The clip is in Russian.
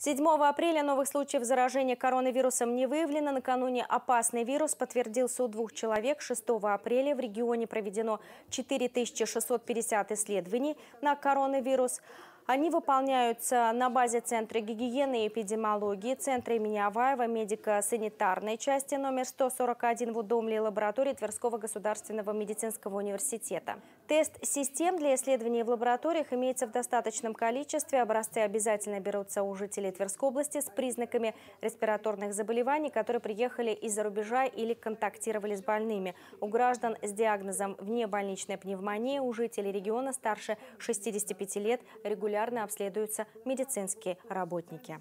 7 апреля новых случаев заражения коронавирусом не выявлено. Накануне опасный вирус подтвердил у двух человек. 6 апреля в регионе проведено 4650 исследований на коронавирус. Они выполняются на базе Центра гигиены и эпидемиологии, Центра имени Аваева, медико-санитарной части номер 141 в Удомле и лаборатории Тверского государственного медицинского университета. Тест систем для исследований в лабораториях имеется в достаточном количестве. Образцы обязательно берутся у жителей Тверской области с признаками респираторных заболеваний, которые приехали из-за рубежа или контактировали с больными. У граждан с диагнозом вне больничной пневмонии у жителей региона старше 65 лет регулярно регулярно обследуются медицинские работники.